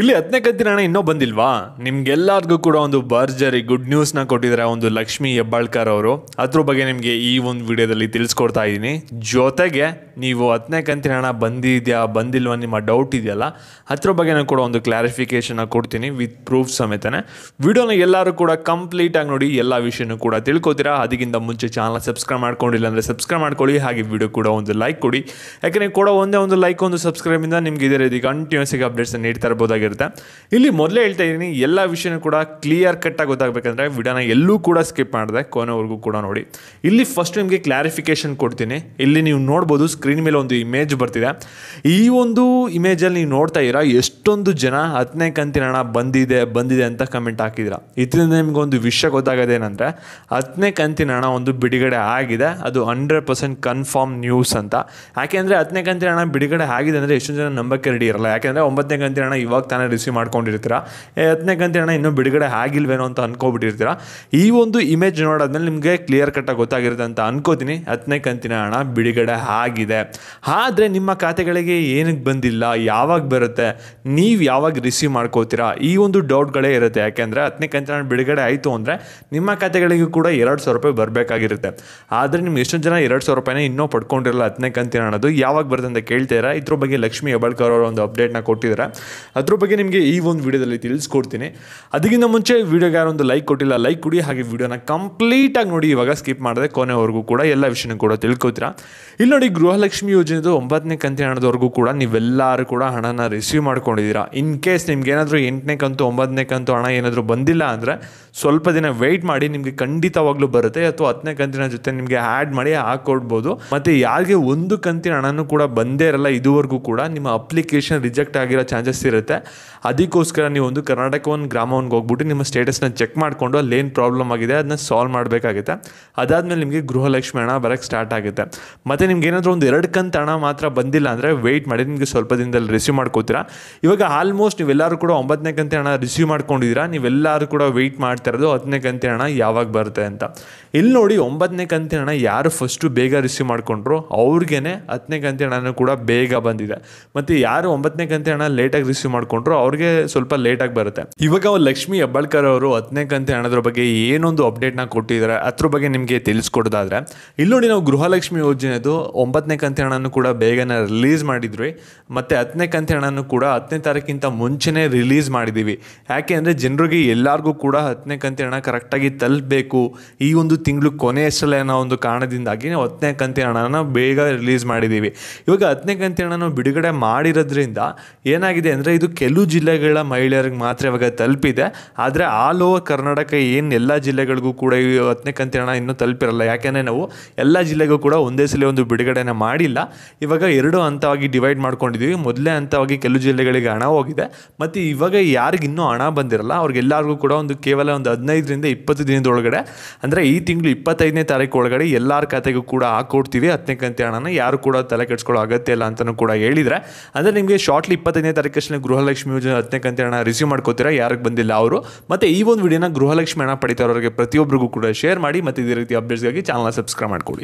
ಇಲ್ಲಿ ಹತ್ತನೇ ಕತ್ತಿನ ಹಣ ಇನ್ನೂ ಬಂದಿಲ್ವಾ ನಿಮ್ಗೆಲ್ಲರಿಗೂ ಕೂಡ ಒಂದು ಭರ್ಜರಿ ಗುಡ್ ನ್ಯೂಸ್ನ ಕೊಟ್ಟಿದ್ದಾರೆ ಒಂದು ಲಕ್ಷ್ಮಿ ಹೆಬ್ಬಾಳ್ಕರ್ ಅವರು ಅದ್ರ ಬಗ್ಗೆ ನಿಮಗೆ ಈ ಒಂದು ವಿಡಿಯೋದಲ್ಲಿ ತಿಳಿಸ್ಕೊಡ್ತಾ ಇದ್ದೀನಿ ಜೊತೆಗೆ ನೀವು ಹತ್ತನೇ ಕಂತಿನ ಹಣ ಬಂದಿದೆಯಾ ಬಂದಿಲ್ವಾ ನಿಮ್ಮ ಡೌಟ್ ಇದೆಯಲ್ಲ ಅದ್ರ ಬಗ್ಗೆ ಕೂಡ ಒಂದು ಕ್ಲಾರಿಫಿಕೇಷನ್ನ ಕೊಡ್ತೀನಿ ವಿತ್ ಪ್ರೂಫ್ ಸಮೇತನೇ ವಿಡಿಯೋನ ಎಲ್ಲರೂ ಕೂಡ ಕಂಪ್ಲೀಟಾಗಿ ನೋಡಿ ಎಲ್ಲ ವಿಷಯನೂ ಕೂಡ ತಿಳ್ಕೊತೀರಾ ಅದಕ್ಕಿಂತ ಮುಂಚೆ ಚಾನಲ್ ಸಬ್ಸ್ಕ್ರೈಬ್ ಮಾಡ್ಕೊಂಡಿಲ್ಲ ಅಂದರೆ ಸಬ್ಸ್ಕ್ರೈಬ್ ಮಾಡ್ಕೊಳ್ಳಿ ಹಾಗೆ ವಿಡಿಯೋ ಕೂಡ ಒಂದು ಲೈಕ್ ಕೊಡಿ ಯಾಕೆಂದರೆ ಕೂಡ ಒಂದೇ ಒಂದು ಲೈಕ್ ಒಂದು ಸಬ್ಸ್ಕ್ರೈಬಿಂದ ನಿಮಗೆ ಇದೇ ರೀತಿ ಕಂಟಿನ್ಯೂಸ್ ಆಗಿ ಅಪ್ಡೇಟ್ಸ್ ನೀಡ್ತಾ ಇರ್ಬೋದಾಗಿ ಚೆನ್ನಾಗಿರುತ್ತೆ ಇಲ್ಲಿ ಮೊದಲೇ ಹೇಳ್ತಾ ಇದ್ದೀನಿ ಎಲ್ಲ ವಿಷಯನೂ ಕೂಡ ಕ್ಲಿಯರ್ ಕಟ್ಟಾಗಿ ಗೊತ್ತಾಗಬೇಕಂದ್ರೆ ವಿಡಿಯೋನ ಎಲ್ಲೂ ಕೂಡ ಸ್ಕಿಪ್ ಮಾಡಿದೆ ಕೊನೆವರೆಗೂ ಕೂಡ ನೋಡಿ ಇಲ್ಲಿ ಫಸ್ಟ್ ನಿಮಗೆ ಕ್ಲಾರಿಫಿಕೇಶನ್ ಕೊಡ್ತೀನಿ ಇಲ್ಲಿ ನೀವು ನೋಡ್ಬೋದು ಸ್ಕ್ರೀನ್ ಮೇಲೆ ಒಂದು ಇಮೇಜ್ ಬರ್ತಿದೆ ಈ ಒಂದು ಇಮೇಜಲ್ಲಿ ನೀವು ನೋಡ್ತಾ ಇದ್ದೀರಾ ಎಷ್ಟೊಂದು ಜನ ಹತ್ತನೇ ಕಂತಿನ ಹಣ ಬಂದಿದೆ ಬಂದಿದೆ ಅಂತ ಕಮೆಂಟ್ ಹಾಕಿದ್ರ ಇದರಿಂದ ನಿಮ್ಗೆ ಒಂದು ವಿಷಯ ಗೊತ್ತಾಗೋದೇನೆಂದರೆ ಹತ್ತನೇ ಕಂತಿನ ಹಣ ಒಂದು ಬಿಡುಗಡೆ ಆಗಿದೆ ಅದು ಹಂಡ್ರೆಡ್ ಪರ್ಸೆಂಟ್ ಕನ್ಫರ್ಮ್ ನ್ಯೂಸ್ ಅಂತ ಯಾಕೆಂದ್ರೆ ಹತ್ತನೇ ಕಂತಿನ ಹಣ ಬಿಡುಗಡೆ ಆಗಿದೆ ಅಂದ್ರೆ ಎಷ್ಟೊಂದು ಜನ ನಂಬಕ್ಕೆ ರೆಡಿ ಇರಲ್ಲ ಯಾಕೆಂದ್ರೆ ಒಂಬತ್ತನೇ ಕಂತಿನ ಹಣ ಇವಾಗ ತಾನೇ ರಿಸೀವ್ ಮಾಡ್ಕೊಂಡಿರ್ತೀರ ಹತ್ತನೇ ಗಂಟೆ ಹಣ ಇನ್ನೂ ಬಿಡುಗಡೆ ಆಗಿಲ್ವೇನೋ ಅಂತ ಅನ್ಕೊಬಿಟ್ಟಿರ್ತೀರಾ ಈ ಒಂದು ಇಮೇಜ್ ನೋಡೋದ್ಮೇಲೆ ನಿಮಗೆ ಕ್ಲಿಯರ್ ಕಟ್ಟಾಗಿ ಗೊತ್ತಾಗಿರುತ್ತೆ ಅಂತ ಅನ್ಕೋತೀನಿ ಹತ್ತನೇ ಕಂತಿನ ಹಣ ಬಿಡುಗಡೆ ಆಗಿದೆ ಆದರೆ ನಿಮ್ಮ ಖಾತೆಗಳಿಗೆ ಏನಕ್ಕೆ ಬಂದಿಲ್ಲ ಯಾವಾಗ ಬರುತ್ತೆ ನೀವು ಯಾವಾಗ ರಿಸೀವ್ ಮಾಡ್ಕೋತೀರಾ ಈ ಒಂದು ಡೌಟ್ಗಳೇ ಇರುತ್ತೆ ಯಾಕೆಂದರೆ ಹತ್ತನೇ ಕಂತಿನ ಹಣ ಬಿಡುಗಡೆ ಆಯಿತು ಅಂದರೆ ನಿಮ್ಮ ಖಾತೆಗಳಿಗೂ ಕೂಡ ಎರಡು ಸಾವಿರ ರೂಪಾಯಿ ಬರಬೇಕಾಗಿರುತ್ತೆ ಆದರೆ ನಿಮ್ಗೆ ಎಷ್ಟೊಂದು ಜನ ಎರಡು ಸಾವಿರ ರೂಪಾಯಿನ ಇನ್ನೂ ಪಡ್ಕೊಂಡಿರಲ್ಲ ಹತ್ತನೇ ಕಂತಿನ ಹಣದು ಯಾವಾಗ ಬರುತ್ತೆ ಅಂತ ಕೇಳ್ತಾ ಇದ್ರ ಬಗ್ಗೆ ಲಕ್ಷ್ಮಿ ಅಬಲ್ಕರ್ ಅವರು ಒಂದು ಅಪ್ಡೇಟ್ನ ಕೊಟ್ಟಿದ್ದಾರೆ ಅದ್ರ ಬಗ್ಗೆ ನಿಮಗೆ ಈ ಒಂದು ವಿಡಿಯೋದಲ್ಲಿ ತಿಳಿಸ್ಕೊಡ್ತೀನಿ ಅದಕ್ಕಿಂತ ಮುಂಚೆ ವಿಡಿಯೋಗೆ ಯಾರೊಂದು ಲೈಕ್ ಕೊಟ್ಟಿಲ್ಲ ಲೈಕ್ ಕೊಡಿ ಹಾಗೆ ವಿಡಿಯೋನ ಕಂಪ್ಲೀಟಾಗಿ ನೋಡಿ ಇವಾಗ ಸ್ಕಿಪ್ ಮಾಡಿದೆ ಕೊನೆವರೆಗೂ ಕೂಡ ಎಲ್ಲ ವಿಷಯನೂ ಕೂಡ ತಿಳ್ಕೊತೀರಾ ಇಲ್ಲಿ ನೋಡಿ ಗೃಹಲಕ್ಷ್ಮಿ ಯೋಜನೆದು ಒಂಬತ್ತನೇ ಕಂತಿನ ಹಣದವರೆಗೂ ಕೂಡ ನೀವೆಲ್ಲರೂ ಕೂಡ ಹಣನ ರಿಸೀವ್ ಮಾಡ್ಕೊಂಡಿದ್ದೀರಾ ಇನ್ ಕೇಸ್ ನಿಮ್ಗೆ ಏನಾದರೂ ಎಂಟನೇ ಕಂತು ಒಂಬತ್ತನೇ ಕಂತು ಹಣ ಏನಾದರೂ ಬಂದಿಲ್ಲ ಅಂದರೆ ಸ್ವಲ್ಪ ದಿನ ವೆಯ್ಟ್ ಮಾಡಿ ನಿಮಗೆ ಖಂಡಿತವಾಗ್ಲೂ ಬರುತ್ತೆ ಅಥವಾ ಹತ್ತನೇ ಕಂತಿನ ಜೊತೆ ನಿಮಗೆ ಆ್ಯಡ್ ಮಾಡಿ ಹಾಕೊಡ್ಬೋದು ಮತ್ತು ಯಾರಿಗೆ ಒಂದು ಕಂತಿನ ಹಣನೂ ಕೂಡ ಬಂದೇ ಇರಲ್ಲ ಇದುವರೆಗೂ ಕೂಡ ನಿಮ್ಮ ಅಪ್ಲಿಕೇಶನ್ ರಿಜೆಕ್ಟ್ ಆಗಿರೋ ಚಾನ್ಸಸ್ ಇರುತ್ತೆ ಅದಕ್ಕೋಸ್ಕರ ನೀವು ಒಂದು ಕರ್ನಾಟಕ ಒಂದು ಗ್ರಾಮವನ್ನು ಹೋಗ್ಬಿಟ್ಟು ನಿಮ್ಮ ಸ್ಟೇಟಸ್ನ ಚೆಕ್ ಮಾಡಿಕೊಂಡು ಅಲ್ಲಿ ಏನು ಪ್ರಾಬ್ಲಮ್ ಆಗಿದೆ ಅದನ್ನ ಸಾಲ್ವ್ ಮಾಡಬೇಕಾಗುತ್ತೆ ಅದಾದಮೇಲೆ ನಿಮಗೆ ಗೃಹಲಕ್ಷ್ಮಿ ಹಣ ಬರೋಕ್ಕೆ ಸ್ಟಾರ್ಟ್ ಆಗುತ್ತೆ ಮತ್ತು ನಿಮ್ಗೆ ಏನಾದರೂ ಒಂದು ಎರಡು ಕಂತು ಹಣ ಮಾತ್ರ ಬಂದಿಲ್ಲ ಅಂದರೆ ವೆಯ್ಟ್ ಮಾಡಿ ನಿಮಗೆ ಸ್ವಲ್ಪ ದಿನದಲ್ಲಿ ರಿಸೀವ್ ಮಾಡ್ಕೋತೀರಾ ಇವಾಗ ಆಲ್ಮೋಸ್ಟ್ ನೀವೆಲ್ಲರೂ ಕೂಡ ಒಂಬತ್ತನೇ ಕಂತೆ ಹಣ ರಿಸೀವ್ ಮಾಡ್ಕೊಂಡಿದ್ದೀರಾ ನೀವೆಲ್ಲರೂ ಕೂಡ ವೆಯ್ಟ್ ಮಾಡ್ತಿರೋದು ಹತ್ತನೇ ಕಂತೆ ಹಣ ಯಾವಾಗ ಬರುತ್ತೆ ಅಂತ ಇಲ್ಲಿ ನೋಡಿ ಒಂಬತ್ತನೇ ಕಂತೆ ಹಣ ಯಾರು ಫಸ್ಟು ಬೇಗ ರಿಸೀವ್ ಮಾಡಿಕೊಂಡ್ರು ಅವ್ರಿಗೇ ಹತ್ತನೇ ಕಂತೆ ಹಣನೂ ಕೂಡ ಬೇಗ ಬಂದಿದೆ ಮತ್ತು ಯಾರು ಒಂಬತ್ತನೇ ಕಂತೆ ಹಣ ಲೇಟಾಗಿ ರಿಸೀವ್ ಮಾಡ್ಕೊಂಡ್ರು ತಗೊಂಡ್ರು ಅವ್ರಿಗೆ ಸ್ವಲ್ಪ ಲೇಟಾಗಿ ಬರುತ್ತೆ ಇವಾಗ ಅವ್ರು ಲಕ್ಷ್ಮಿ ಹೆಬ್ಬಾಳ್ಕರ್ ಅವರು ಹತ್ತನೇ ಕಂತೆ ಹಣದ ಬಗ್ಗೆ ಏನೊಂದು ಅಪ್ಡೇಟ್ನ ಕೊಟ್ಟಿದ್ದಾರೆ ಅದ್ರ ಬಗ್ಗೆ ನಿಮಗೆ ತಿಳಿಸ್ಕೊಡೋದಾದ್ರೆ ಇಲ್ಲಿ ನೋಡಿ ನಾವು ಗೃಹಲಕ್ಷ್ಮಿ ಯೋಜನೆದು ಒಂಬತ್ತನೇ ಕಂತೆ ಹಣನೂ ಕೂಡ ಬೇಗನೆ ರಿಲೀಸ್ ಮಾಡಿದ್ವಿ ಮತ್ತೆ ಹತ್ತನೇ ಕಂತೆ ಹಣನೂ ಕೂಡ ಹತ್ತನೇ ತಾರೀಕಿಂತ ಮುಂಚೆನೇ ರಿಲೀಸ್ ಮಾಡಿದ್ದೀವಿ ಯಾಕೆ ಅಂದರೆ ಜನರಿಗೆ ಎಲ್ಲರಿಗೂ ಕೂಡ ಹತ್ತನೇ ಕಂತೆ ಹಣ ಕರೆಕ್ಟಾಗಿ ತಲುಪಬೇಕು ಈ ಒಂದು ತಿಂಗಳು ಕೊನೆಯಷ್ಟಲ್ಲೇ ಅನ್ನೋ ಒಂದು ಕಾರಣದಿಂದಾಗಿ ಹತ್ತನೇ ಕಂತೆ ಹಣನ ಬೇಗ ರಿಲೀಸ್ ಮಾಡಿದ್ದೀವಿ ಇವಾಗ ಹತ್ತನೇ ಕಂತೆ ಹಣನ ಬಿಡುಗಡೆ ಮಾಡಿರೋದ್ರಿಂದ ಏನಾಗಿದೆ ಅಂದ್ರೆ ಇದು ಕೆಲವು ಕೆಲವು ಜಿಲ್ಲೆಗಳ ಮಹಿಳೆಯರಿಗೆ ಮಾತ್ರ ಇವಾಗ ತಲುಪಿದೆ ಆದರೆ ಆಲ್ ಓವರ್ ಕರ್ನಾಟಕ ಏನು ಎಲ್ಲ ಜಿಲ್ಲೆಗಳಿಗೂ ಕೂಡ ಈ ಹತ್ತನೇ ಕಂತಿನ ಇನ್ನೂ ತಲುಪಿರಲ್ಲ ಯಾಕೆಂದರೆ ನಾವು ಎಲ್ಲ ಜಿಲ್ಲೆಗೂ ಕೂಡ ಒಂದೇ ಸಲ ಒಂದು ಬಿಡುಗಡೆನ ಮಾಡಿಲ್ಲ ಇವಾಗ ಎರಡು ಹಂತವಾಗಿ ಡಿವೈಡ್ ಮಾಡ್ಕೊಂಡಿದ್ದೀವಿ ಮೊದಲೇ ಹಂತವಾಗಿ ಕೆಲವು ಜಿಲ್ಲೆಗಳಿಗೆ ಹಣ ಹೋಗಿದೆ ಮತ್ತು ಇವಾಗ ಯಾರಿಗಿನ್ನೂ ಹಣ ಬಂದಿರಲ್ಲ ಅವ್ರಿಗೆಲ್ಲರಿಗೂ ಕೂಡ ಒಂದು ಕೇವಲ ಒಂದು ಹದಿನೈದರಿಂದ ಇಪ್ಪತ್ತು ದಿನದೊಳಗಡೆ ಅಂದರೆ ಈ ತಿಂಗಳು ಇಪ್ಪತ್ತೈದನೇ ತಾರೀಕು ಒಳಗಡೆ ಎಲ್ಲರ ಖಾತೆಗೂ ಕೂಡ ಹಾಕೊಡ್ತೀವಿ ಹತ್ತನೇ ಕಂತಿ ಹಣನ ಯಾರು ಕೂಡ ತಲೆ ಕೆಡಿಸ್ಕೊಳ್ಳೋ ಅಗತ್ಯ ಇಲ್ಲ ಅಂತಲೂ ಕೂಡ ಹೇಳಿದರೆ ಅಂದರೆ ನಿಮಗೆ ಶಾರ್ಟ್ಲಿ ಇಪ್ಪತ್ತೈದನೇ ತಾರೀಕಷ್ಟು ಗೃಹಲಕ್ಷ್ಮಿ ಗೃಹಲಕ್ಷ್ಮಿ ಯೋಜನೆ ಹತ್ತನೇ ಕಂತೆ ಹಣ ರಿಸೀವ್ ಮಾಡ್ಕೋತೀರಾ ಯಾರಿಗೆ ಬಂದಿಲ್ಲ ಅವರು ಮತ್ತೆ ಈ ಒಂದು ವಿಡಿಯೋನ ಗೃಹಲಕ್ಷ್ಮಿ ಹಣ ಪಡಿತಾರವರಿಗೆ ಪ್ರತಿಯೊಬ್ಬರಿಗೂ ಕೂಡ ಶೇರ್ ಮಾಡಿ ಮತ್ತೆ ಇದೇ ರೀತಿ ಅಪ್ಡೇಟ್ಸ್ಗಾಗಿ ಚಾನಲ್ನ ಸಬ್ಸ್ಕ್ರೈಬ್ ಮಾಡಿಕೊಡಿ